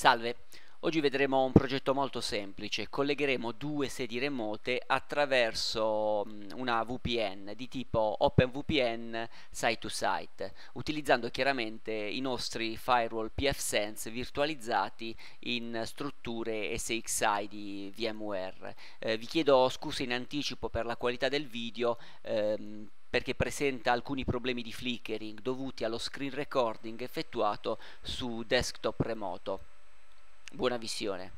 Salve, oggi vedremo un progetto molto semplice, collegheremo due sedi remote attraverso mm, una VPN di tipo OpenVPN site to site, utilizzando chiaramente i nostri firewall pfSense virtualizzati in strutture SXI di VMware. Eh, vi chiedo scusa in anticipo per la qualità del video, ehm, perché presenta alcuni problemi di flickering dovuti allo screen recording effettuato su desktop remoto. Buona visione.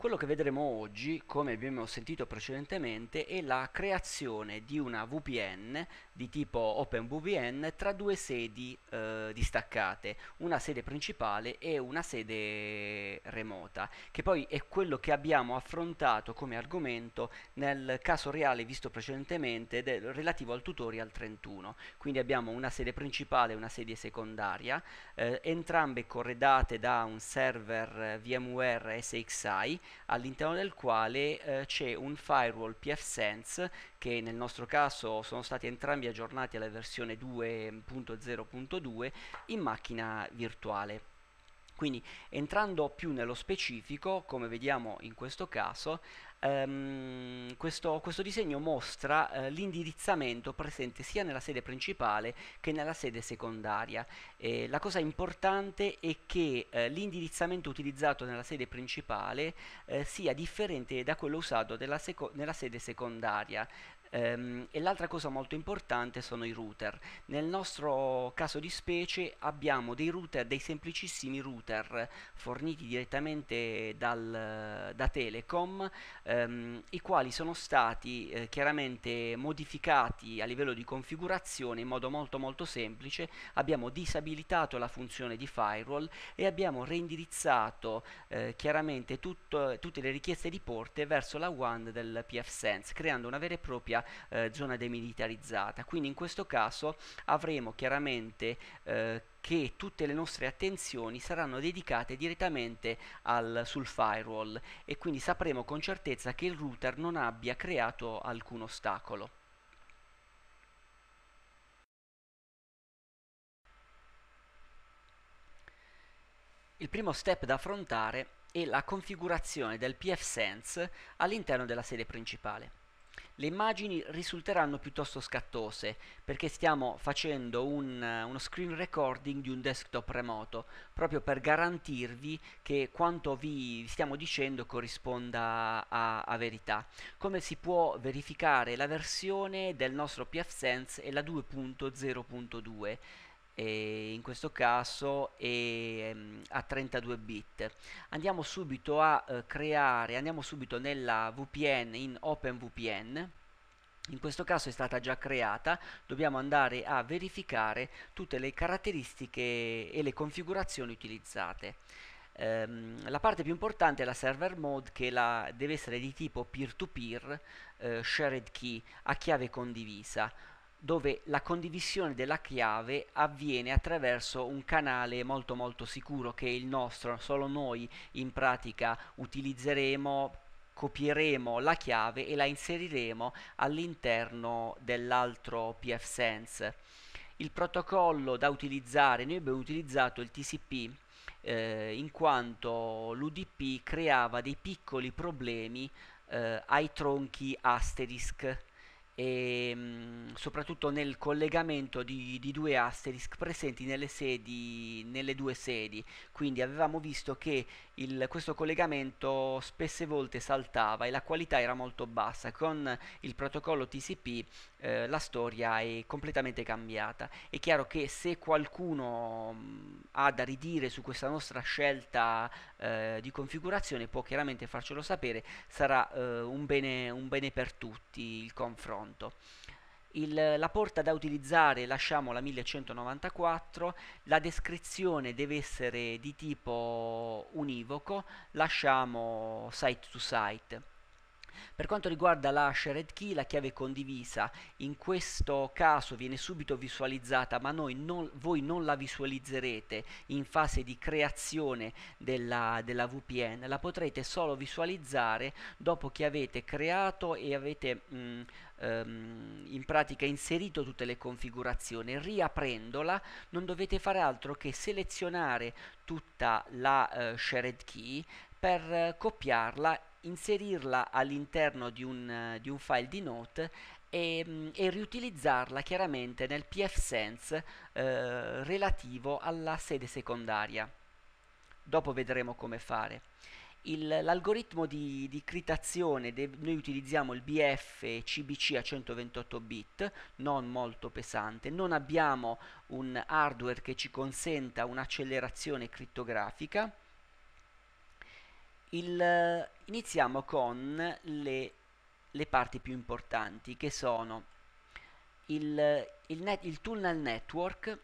Quello che vedremo oggi, come abbiamo sentito precedentemente, è la creazione di una VPN di tipo OpenVPN tra due sedi eh, distaccate, una sede principale e una sede remota, che poi è quello che abbiamo affrontato come argomento nel caso reale visto precedentemente relativo al tutorial 31. Quindi abbiamo una sede principale e una sede secondaria, eh, entrambe corredate da un server eh, VMware SXI all'interno del quale eh, c'è un firewall pfSense che nel nostro caso sono stati entrambi aggiornati alla versione 2.0.2 in macchina virtuale. Quindi entrando più nello specifico, come vediamo in questo caso, ehm, questo, questo, disegno mostra eh, l'indirizzamento presente sia nella sede principale che nella sede secondaria. Eh, la cosa importante è che eh, l'indirizzamento utilizzato nella sede principale eh, sia differente da quello usato seco nella sede secondaria. Um, e l'altra cosa molto importante sono i router. Nel nostro caso di specie abbiamo dei router, dei semplicissimi router forniti direttamente dal, da Telecom, um, i quali sono stati eh, chiaramente modificati a livello di configurazione in modo molto molto semplice. Abbiamo disabilitato la funzione di firewall e abbiamo reindirizzato eh, chiaramente tutto, tutte le richieste di porte verso la WAN del PFSense, creando una vera e propria eh, zona demilitarizzata. Quindi in questo caso avremo chiaramente eh, che tutte le nostre attenzioni saranno dedicate direttamente al, sul firewall e quindi sapremo con certezza che il router non abbia creato alcun ostacolo. Il primo step da affrontare è la configurazione del pfSense all'interno della sede principale le immagini risulteranno piuttosto scattose perché stiamo facendo un, uno screen recording di un desktop remoto proprio per garantirvi che quanto vi stiamo dicendo corrisponda a, a verità. Come si può verificare la versione del nostro PFSense è la 2.0.2 in questo caso è ehm, a 32 bit andiamo subito a eh, creare andiamo subito nella VPN in OpenVPN in questo caso è stata già creata dobbiamo andare a verificare tutte le caratteristiche e le configurazioni utilizzate ehm, la parte più importante è la server mode che la, deve essere di tipo peer-to-peer eh, shared key a chiave condivisa dove la condivisione della chiave avviene attraverso un canale molto molto sicuro che è il nostro, solo noi in pratica utilizzeremo, copieremo la chiave e la inseriremo all'interno dell'altro pfSense. Il protocollo da utilizzare, noi abbiamo utilizzato il TCP eh, in quanto l'UDP creava dei piccoli problemi eh, ai tronchi asterisk e ehm, soprattutto nel collegamento di, di, due asterisk presenti nelle, sedi, nelle due sedi quindi avevamo visto che il, questo collegamento spesse volte saltava e la qualità era molto bassa con il protocollo TCP eh, la storia è completamente cambiata. È chiaro che se qualcuno mh, mm, ha da ridire su questa nostra scelta eh, di configurazione può chiaramente farcelo sapere, sarà eh, un, bene, un bene per tutti il confronto. Il, la porta da utilizzare lasciamo la 1194, la descrizione deve essere di tipo univoco, lasciamo site to site. Per quanto riguarda la shared key, la chiave condivisa, in questo caso viene subito visualizzata, ma non, voi non la visualizzerete in fase di creazione della, della, VPN, la potrete solo visualizzare dopo che avete creato e avete mh, mm, ehm, in pratica inserito tutte le configurazioni. Riaprendola non dovete fare altro che selezionare tutta la eh, shared key, per eh, copiarla, inserirla all'interno di un, eh, di un file di note e, mm, e, riutilizzarla chiaramente nel pfSense eh, relativo alla sede secondaria. Dopo vedremo come fare. l'algoritmo di, di critazione, de, noi utilizziamo il BF CBC a 128 bit, non molto pesante, non abbiamo un hardware che ci consenta un'accelerazione crittografica, il, eh, iniziamo con le, le, parti più importanti che sono il, eh, il, net, il tunnel network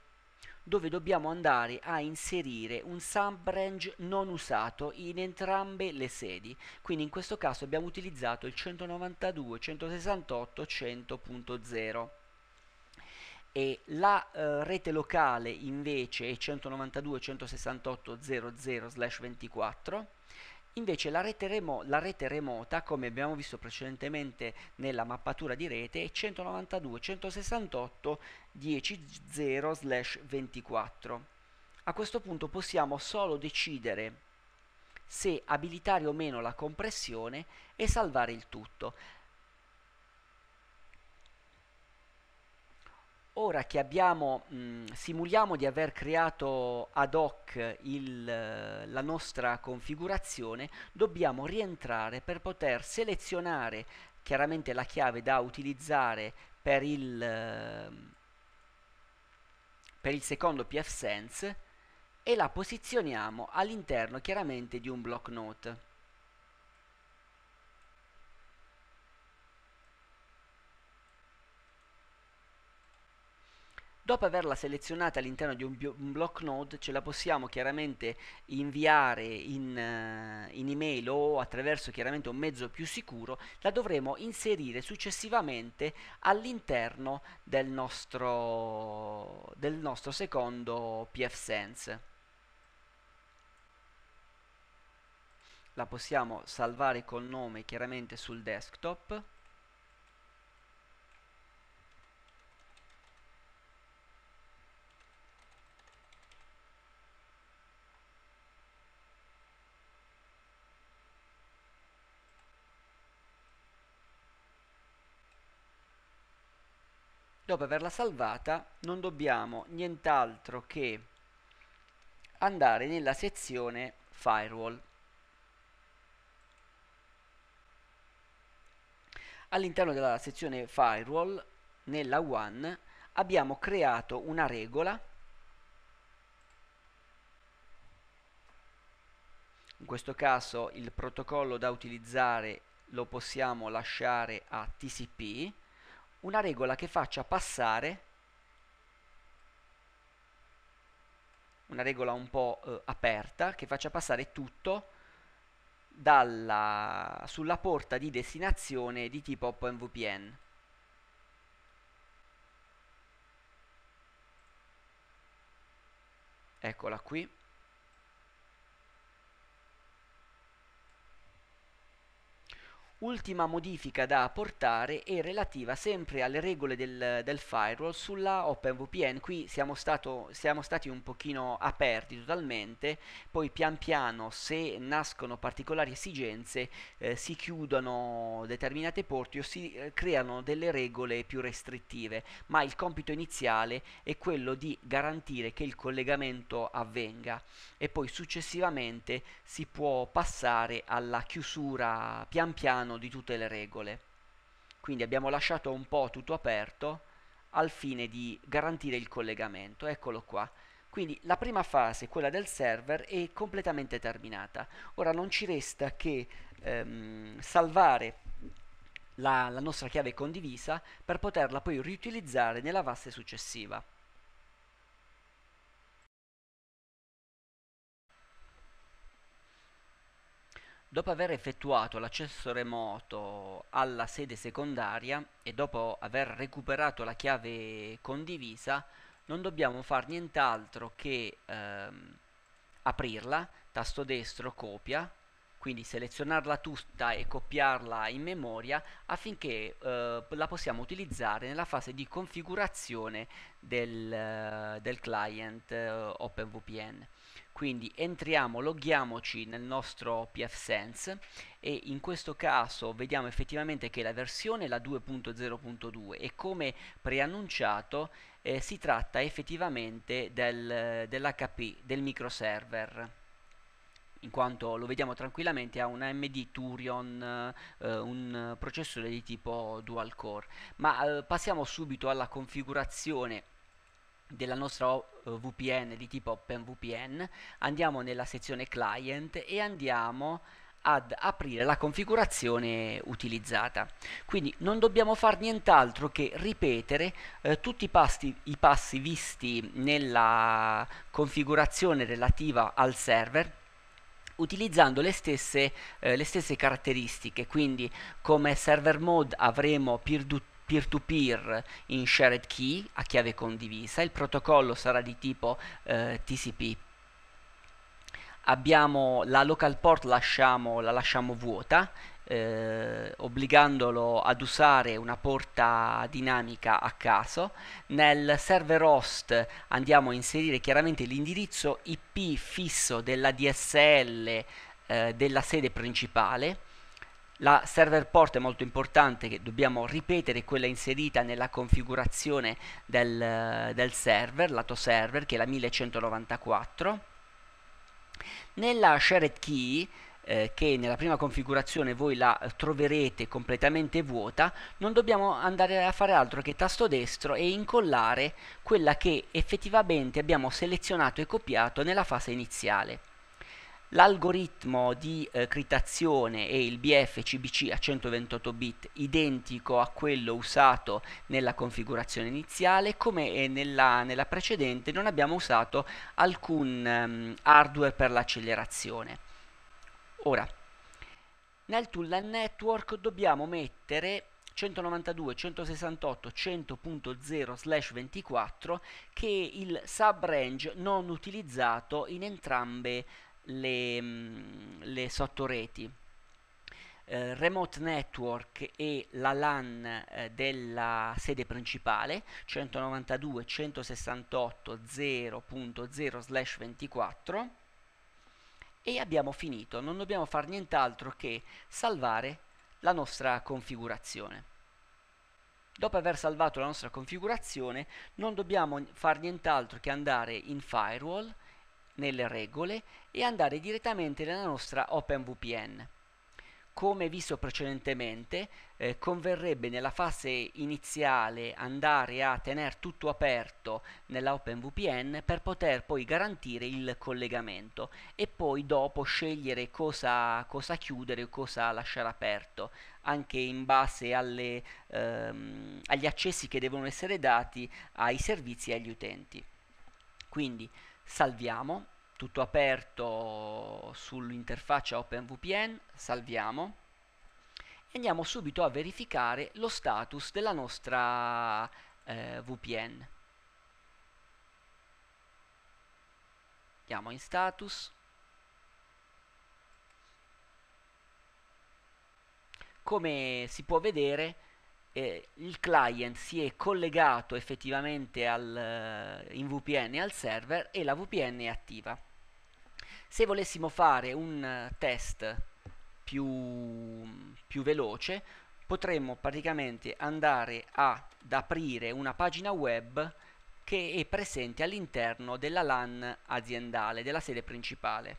dove dobbiamo andare a inserire un sub non usato in entrambe le sedi. Quindi in questo caso abbiamo utilizzato il 192.168.100.0 e la eh, rete locale invece è 192.168.00/24 Invece la rete, remo la rete remota, come abbiamo visto precedentemente nella mappatura di rete, è 192.168.10.0/24. A questo punto possiamo solo decidere se abilitare o meno la compressione e salvare il tutto. Ora che abbiamo, mh, mm, simuliamo di aver creato ad hoc il, eh, la nostra configurazione, dobbiamo rientrare per poter selezionare chiaramente la chiave da utilizzare per il, eh, per il secondo pfSense e la posizioniamo all'interno chiaramente di un block note. Dopo averla selezionata all'interno di un, un block node ce la possiamo chiaramente inviare in, eh, in email o attraverso chiaramente un mezzo più sicuro, la dovremo inserire successivamente all'interno del nostro, del nostro secondo pfSense. La possiamo salvare col nome chiaramente sul desktop dopo averla salvata non dobbiamo nient'altro che andare nella sezione firewall all'interno della sezione firewall nella one abbiamo creato una regola in questo caso il protocollo da utilizzare lo possiamo lasciare a TCP una regola che faccia passare una regola un po' eh, aperta che faccia passare tutto dalla, sulla porta di destinazione di tipo OpenVPN. Eccola qui. Ultima modifica da apportare è relativa sempre alle regole del, del firewall sulla OpenVPN, qui siamo, stato, siamo, stati un pochino aperti totalmente, poi pian piano se nascono particolari esigenze eh, si chiudono determinate porte o si eh, creano delle regole più restrittive, ma il compito iniziale è quello di garantire che il collegamento avvenga e poi successivamente si può passare alla chiusura pian piano all'interno di tutte le regole. Quindi abbiamo lasciato un po' tutto aperto al fine di garantire il collegamento. Eccolo qua. Quindi la prima fase, quella del server, è completamente terminata. Ora non ci resta che ehm, salvare la, la nostra chiave condivisa per poterla poi riutilizzare nella fase successiva. Dopo aver effettuato l'accesso remoto alla sede secondaria e dopo aver recuperato la chiave condivisa, non dobbiamo fare nient'altro che ehm, aprirla, tasto destro copia, quindi selezionarla tutta e copiarla in memoria affinché eh, la possiamo utilizzare nella fase di configurazione del, eh, del client eh, OpenVPN quindi entriamo, loghiamoci nel nostro pfSense e in questo caso vediamo effettivamente che la versione è la 2.0.2 e come preannunciato eh, si tratta effettivamente del, dell'HP, del microserver in quanto lo vediamo tranquillamente ha un AMD Turion, eh, un processore di tipo dual core. Ma eh, passiamo subito alla configurazione della nostra oh, VPN di tipo OpenVPN, andiamo nella sezione client e andiamo ad aprire la configurazione utilizzata. Quindi non dobbiamo fare nient'altro che ripetere eh, tutti i passi, i passi visti nella configurazione relativa al server utilizzando le stesse, eh, le stesse caratteristiche, quindi come server mode avremo peer-to-peer to peer in shared key a chiave condivisa, il protocollo sarà di tipo eh, TCP. Abbiamo la local port lasciamo, la lasciamo vuota eh, obbligandolo ad usare una porta dinamica a caso. Nel server host andiamo a inserire chiaramente l'indirizzo IP fisso della DSL eh, della sede principale. La server port è molto importante che dobbiamo ripetere quella inserita nella configurazione del, del server, lato server, che è la 1194. Nella shared key eh, che nella prima configurazione voi la troverete completamente vuota, non dobbiamo andare a fare altro che tasto destro e incollare quella che effettivamente abbiamo selezionato e copiato nella fase iniziale. L'algoritmo di eh, criptazione è il BFCBC a 128 bit identico a quello usato nella configurazione iniziale, come nella, nella precedente non abbiamo usato alcun ehm, hardware per l'accelerazione. Ora, nel tool network dobbiamo mettere 192.168.100.0 slash 24 che è il subrange non utilizzato in entrambe le, mm, le sottoreti. Eh, remote network e la LAN eh, della sede principale 192.168.0.0 slash 24 e abbiamo finito, non dobbiamo fare nient'altro che salvare la nostra configurazione. Dopo aver salvato la nostra configurazione non dobbiamo fare nient'altro che andare in Firewall, nelle regole e andare direttamente nella nostra OpenVPN come visto precedentemente, eh, converrebbe nella fase iniziale andare a tenere tutto aperto nella OpenVPN per poter poi garantire il collegamento e poi dopo scegliere cosa, cosa chiudere o cosa lasciare aperto, anche in base alle, ehm, agli accessi che devono essere dati ai servizi e agli utenti. Quindi salviamo tutto aperto sull'interfaccia OpenVPN, salviamo e andiamo subito a verificare lo status della nostra eh, VPN. Andiamo in status, come si può vedere eh, il client si è collegato effettivamente al, eh, in VPN al server e la VPN è attiva. Se volessimo fare un eh, test più, più veloce, potremmo praticamente andare ad aprire una pagina web che è presente all'interno della LAN aziendale, della sede principale.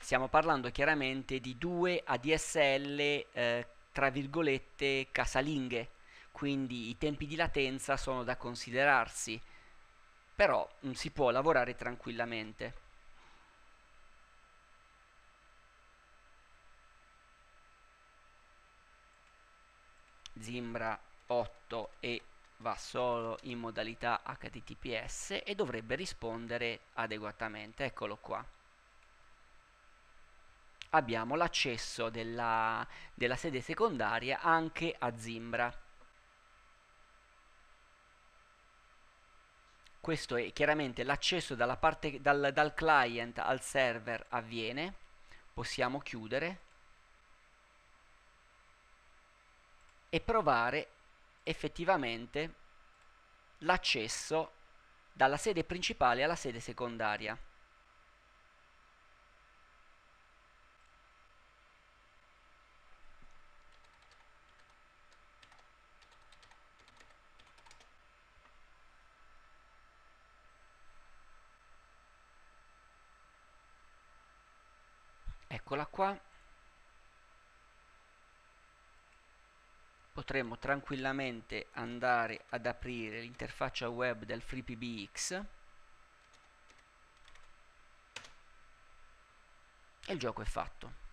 Stiamo parlando chiaramente di due ADSL, eh, tra virgolette, casalinghe, quindi i tempi di latenza sono da considerarsi, però mh, mm, si può lavorare tranquillamente. Zimbra 8 e va solo in modalità HTTPS e dovrebbe rispondere adeguatamente, eccolo qua. Abbiamo l'accesso della, della sede secondaria anche a Zimbra. questo è chiaramente l'accesso dal, dal client al server avviene, possiamo chiudere e provare effettivamente l'accesso dalla sede principale alla sede secondaria. eccola qua potremmo tranquillamente andare ad aprire l'interfaccia web del FreePBX e il gioco è fatto